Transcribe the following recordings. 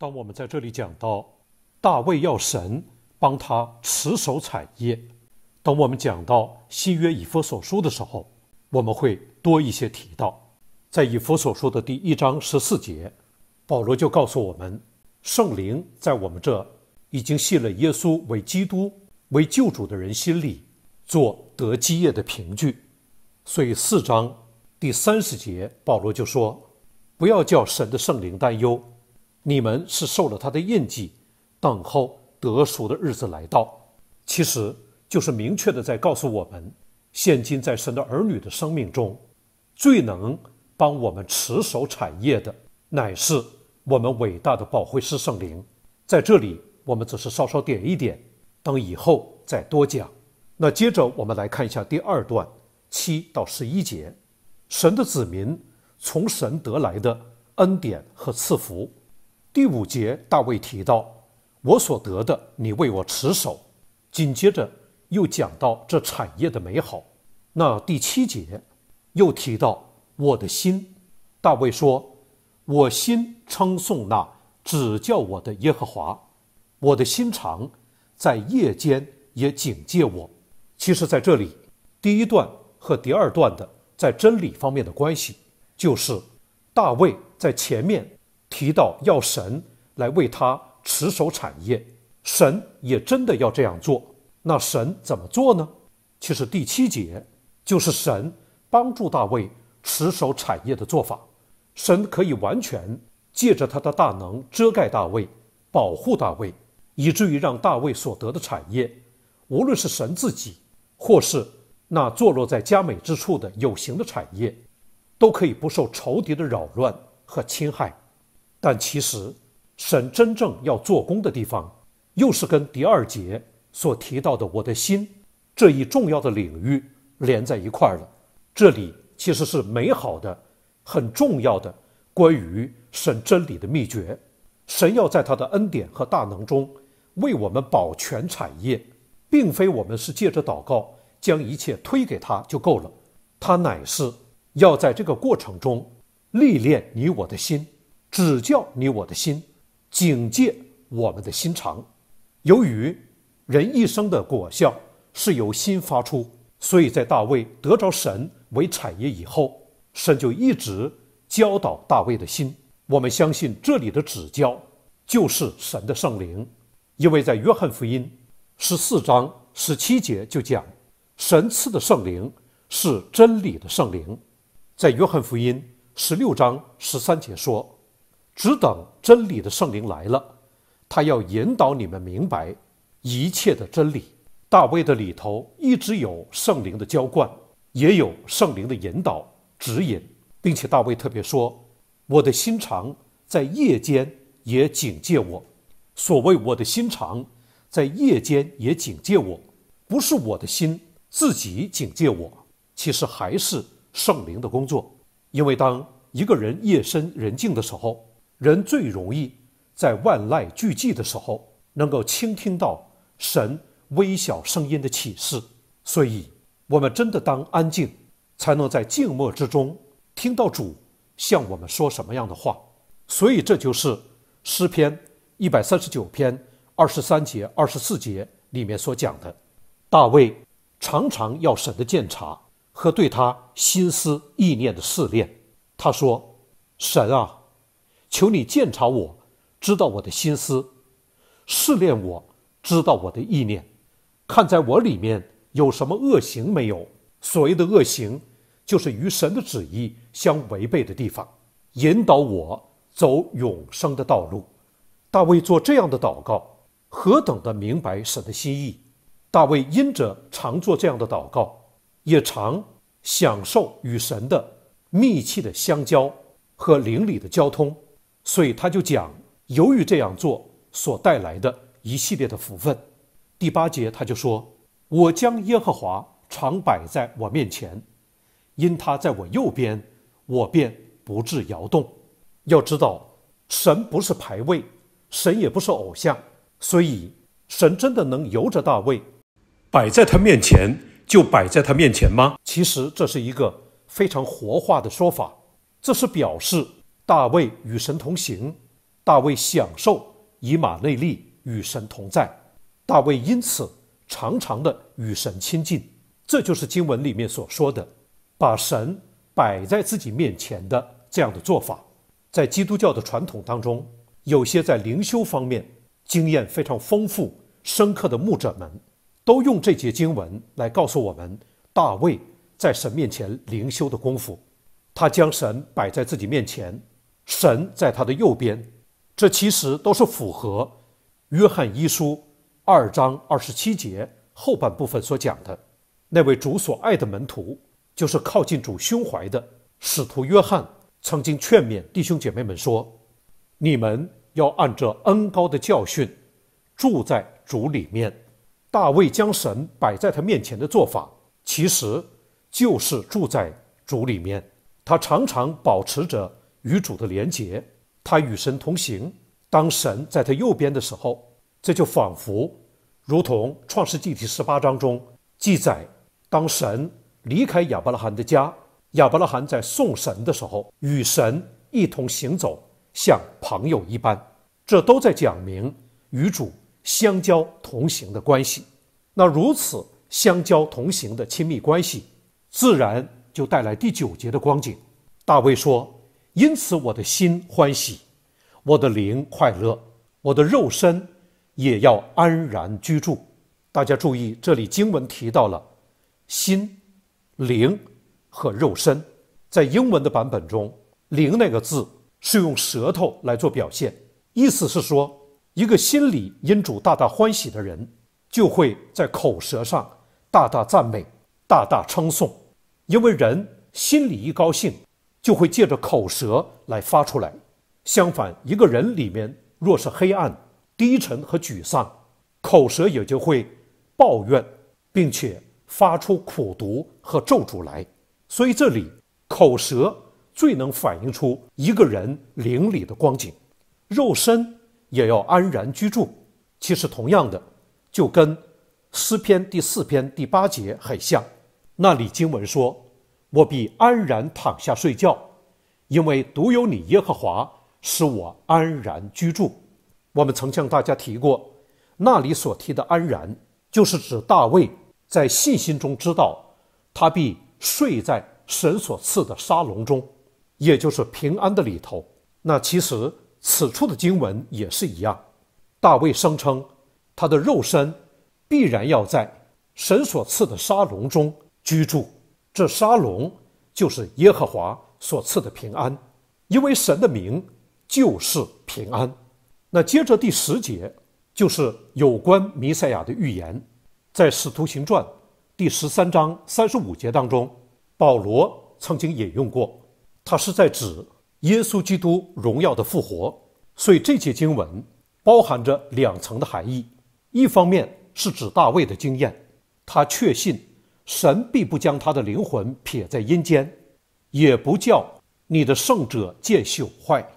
当我们在这里讲到大卫要神帮他持守产业，当我们讲到新约以弗所书的时候，我们会多一些提到。在以弗所书的第一章十四节，保罗就告诉我们，圣灵在我们这已经信了耶稣为基督、为救主的人心里，做得基业的凭据。所以四章第三十节，保罗就说：“不要叫神的圣灵担忧。”你们是受了他的印记，等候得赎的日子来到，其实就是明确的在告诉我们：现今在神的儿女的生命中，最能帮我们持守产业的，乃是我们伟大的保惠师圣灵。在这里，我们只是稍稍点一点，等以后再多讲。那接着我们来看一下第二段七到十一节，神的子民从神得来的恩典和赐福。第五节，大卫提到“我所得的，你为我持守”，紧接着又讲到这产业的美好。那第七节又提到我的心，大卫说：“我心称颂那指教我的耶和华，我的心肠在夜间也警戒我。”其实，在这里，第一段和第二段的在真理方面的关系，就是大卫在前面。提到要神来为他持守产业，神也真的要这样做。那神怎么做呢？其实第七节就是神帮助大卫持守产业的做法。神可以完全借着他的大能遮盖大卫，保护大卫，以至于让大卫所得的产业，无论是神自己，或是那坐落在家美之处的有形的产业，都可以不受仇敌的扰乱和侵害。但其实，神真正要做工的地方，又是跟第二节所提到的“我的心”这一重要的领域连在一块儿了。这里其实是美好的、很重要的关于神真理的秘诀。神要在他的恩典和大能中为我们保全产业，并非我们是借着祷告将一切推给他就够了，他乃是要在这个过程中历练你我的心。指教你我的心，警戒我们的心肠。由于人一生的果效是由心发出，所以在大卫得着神为产业以后，神就一直教导大卫的心。我们相信这里的指教就是神的圣灵，因为在约翰福音十四章十七节就讲，神赐的圣灵是真理的圣灵。在约翰福音十六章十三节说。只等真理的圣灵来了，他要引导你们明白一切的真理。大卫的里头一直有圣灵的浇灌，也有圣灵的引导、指引，并且大卫特别说：“我的心肠在夜间也警戒我。”所谓“我的心肠在夜间也警戒我”，不是我的心自己警戒我，其实还是圣灵的工作，因为当一个人夜深人静的时候。人最容易在万籁俱寂的时候，能够倾听到神微小声音的启示。所以，我们真的当安静，才能在静默之中听到主向我们说什么样的话。所以，这就是诗篇一百三十九篇二十三节、二十四节里面所讲的，大卫常常要神的鉴察和对他心思意念的试炼。他说：“神啊！”求你鉴察我，知道我的心思，试炼我，知道我的意念，看在我里面有什么恶行没有？所谓的恶行，就是与神的旨意相违背的地方。引导我走永生的道路。大卫做这样的祷告，何等的明白神的心意！大卫因着常做这样的祷告，也常享受与神的密切的相交和灵里的交通。所以他就讲，由于这样做所带来的一系列的福分。第八节他就说：“我将耶和华常摆在我面前，因他在我右边，我便不致摇动。”要知道，神不是排位，神也不是偶像，所以神真的能由着大卫，摆在他面前就摆在他面前吗？其实这是一个非常活化的说法，这是表示。大卫与神同行，大卫享受以马内利与神同在，大卫因此常常的与神亲近。这就是经文里面所说的，把神摆在自己面前的这样的做法。在基督教的传统当中，有些在灵修方面经验非常丰富、深刻的牧者们，都用这节经文来告诉我们：大卫在神面前灵修的功夫，他将神摆在自己面前。神在他的右边，这其实都是符合《约翰一书》二章二十七节后半部分所讲的。那位主所爱的门徒，就是靠近主胸怀的使徒约翰，曾经劝勉弟兄姐妹们说：“你们要按着恩高的教训，住在主里面。”大卫将神摆在他面前的做法，其实就是住在主里面。他常常保持着。与主的连结，他与神同行。当神在他右边的时候，这就仿佛如同创世纪第十八章中记载，当神离开亚伯拉罕的家，亚伯拉罕在送神的时候，与神一同行走，像朋友一般。这都在讲明与主相交同行的关系。那如此相交同行的亲密关系，自然就带来第九节的光景。大卫说。因此，我的心欢喜，我的灵快乐，我的肉身也要安然居住。大家注意，这里经文提到了心、灵和肉身。在英文的版本中，“灵”那个字是用舌头来做表现，意思是说，一个心里因主大大欢喜的人，就会在口舌上大大赞美、大大称颂，因为人心里一高兴。就会借着口舌来发出来。相反，一个人里面若是黑暗、低沉和沮丧，口舌也就会抱怨，并且发出苦毒和咒诅来。所以这里口舌最能反映出一个人灵里的光景。肉身也要安然居住。其实同样的，就跟诗篇第四篇第八节很像。那里经文说。我必安然躺下睡觉，因为独有你耶和华使我安然居住。我们曾向大家提过，那里所提的安然，就是指大卫在信心中知道，他必睡在神所赐的沙龙中，也就是平安的里头。那其实此处的经文也是一样，大卫声称他的肉身必然要在神所赐的沙龙中居住。这沙龙就是耶和华所赐的平安，因为神的名就是平安。那接着第十节就是有关弥赛亚的预言，在使徒行传第十三章三十五节当中，保罗曾经引用过，他是在指耶稣基督荣耀的复活。所以这节经文包含着两层的含义，一方面是指大卫的经验，他确信。神必不将他的灵魂撇在阴间，也不叫你的圣者见朽坏。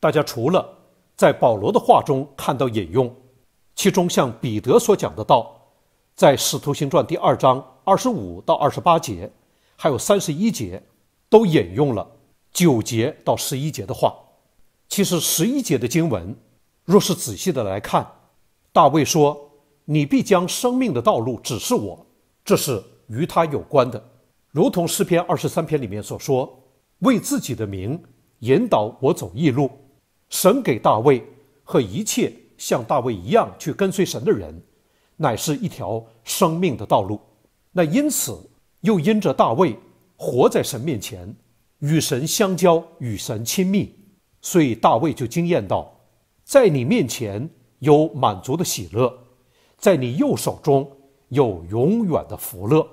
大家除了在保罗的话中看到引用，其中像彼得所讲的道，在使徒行传第二章二十五到二十八节，还有三十一节，都引用了九节到十一节的话。其实十一节的经文，若是仔细的来看，大卫说：“你必将生命的道路指示我。”这是。与他有关的，如同诗篇二十三篇里面所说：“为自己的名引导我走义路。”神给大卫和一切像大卫一样去跟随神的人，乃是一条生命的道路。那因此又因着大卫活在神面前，与神相交，与神亲密，所以大卫就惊艳到，在你面前有满足的喜乐，在你右手中有永远的福乐。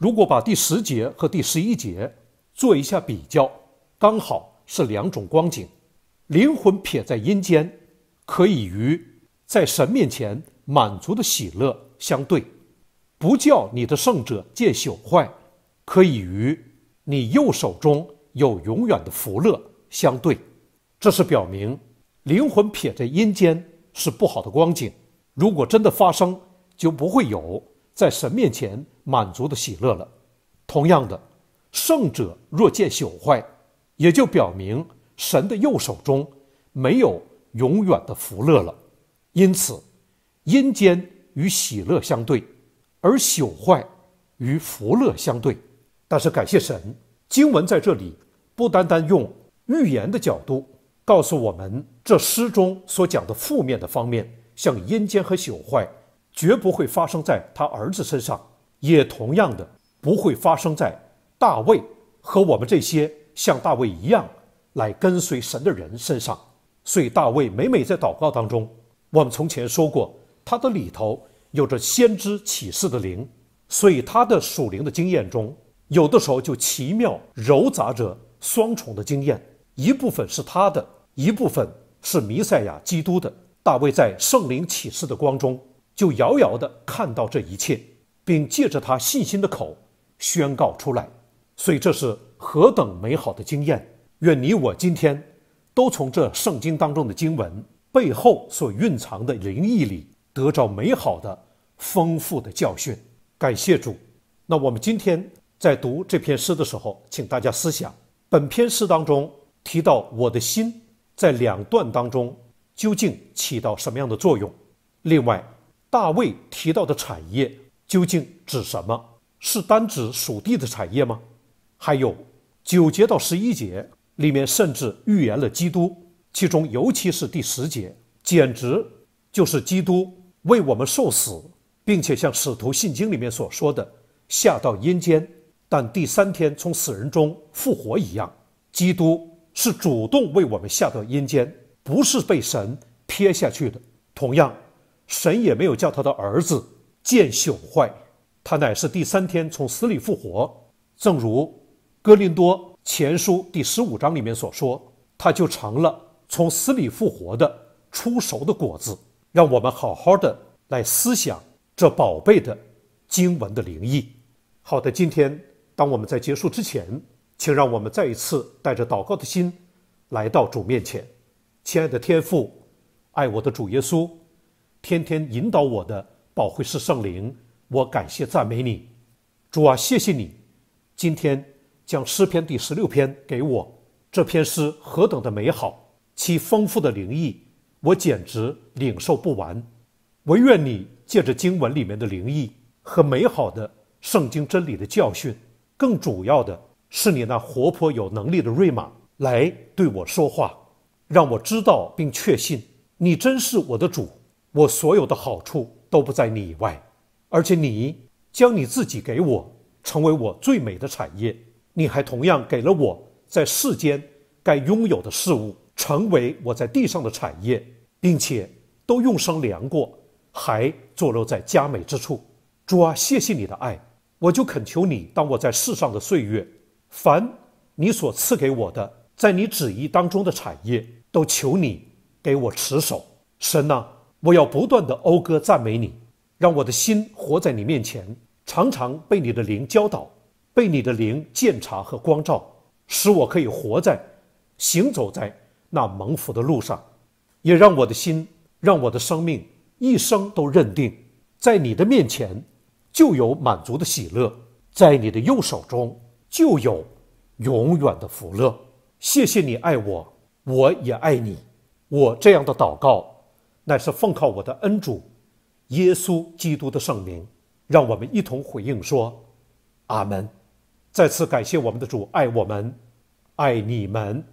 如果把第十节和第十一节做一下比较，刚好是两种光景。灵魂撇在阴间，可以与在神面前满足的喜乐相对；不叫你的圣者见朽坏，可以与你右手中有永远的福乐相对。这是表明灵魂撇在阴间是不好的光景。如果真的发生，就不会有在神面前。满足的喜乐了。同样的，圣者若见朽坏，也就表明神的右手中没有永远的福乐了。因此，阴间与喜乐相对，而朽坏与福乐相对。但是，感谢神，经文在这里不单单用预言的角度告诉我们，这诗中所讲的负面的方面，像阴间和朽坏，绝不会发生在他儿子身上。也同样的不会发生在大卫和我们这些像大卫一样来跟随神的人身上。所以大卫每每在祷告当中，我们从前说过，他的里头有着先知启示的灵，所以他的属灵的经验中，有的时候就奇妙糅杂着双重的经验，一部分是他的一部分是弥赛亚基督的。大卫在圣灵启示的光中，就遥遥地看到这一切。并借着他信心的口宣告出来，所以这是何等美好的经验！愿你我今天都从这圣经当中的经文背后所蕴藏的灵意里，得到美好的、丰富的教训。感谢主！那我们今天在读这篇诗的时候，请大家思想：本篇诗当中提到我的心，在两段当中究竟起到什么样的作用？另外，大卫提到的产业。究竟指什么？是单指属地的产业吗？还有九节到十一节里面，甚至预言了基督，其中尤其是第十节，简直就是基督为我们受死，并且像使徒信经里面所说的，下到阴间，但第三天从死人中复活一样。基督是主动为我们下到阴间，不是被神撇下去的。同样，神也没有叫他的儿子。见朽坏，他乃是第三天从死里复活。正如哥林多前书第十五章里面所说，他就成了从死里复活的出熟的果子。让我们好好的来思想这宝贝的经文的灵异。好的，今天当我们在结束之前，请让我们再一次带着祷告的心来到主面前，亲爱的天父，爱我的主耶稣，天天引导我的。会是圣灵，我感谢赞美你，主啊，谢谢你。今天将诗篇第十六篇给我，这篇诗何等的美好，其丰富的灵意，我简直领受不完。唯愿你借着经文里面的灵意和美好的圣经真理的教训，更主要的是你那活泼有能力的瑞玛来对我说话，让我知道并确信你真是我的主，我所有的好处。都不在你以外，而且你将你自己给我，成为我最美的产业。你还同样给了我在世间该拥有的事物，成为我在地上的产业，并且都用上量过，还坐落在佳美之处。主啊，谢谢你的爱，我就恳求你，当我在世上的岁月，凡你所赐给我的，在你旨意当中的产业，都求你给我持守。神啊。我要不断的讴歌赞美你，让我的心活在你面前，常常被你的灵教导，被你的灵鉴察和光照，使我可以活在、行走在那蒙福的路上。也让我的心，让我的生命一生都认定，在你的面前就有满足的喜乐，在你的右手中就有永远的福乐。谢谢你爱我，我也爱你。我这样的祷告。乃是奉靠我的恩主，耶稣基督的圣名，让我们一同回应说：“阿门！”再次感谢我们的主爱我们，爱你们。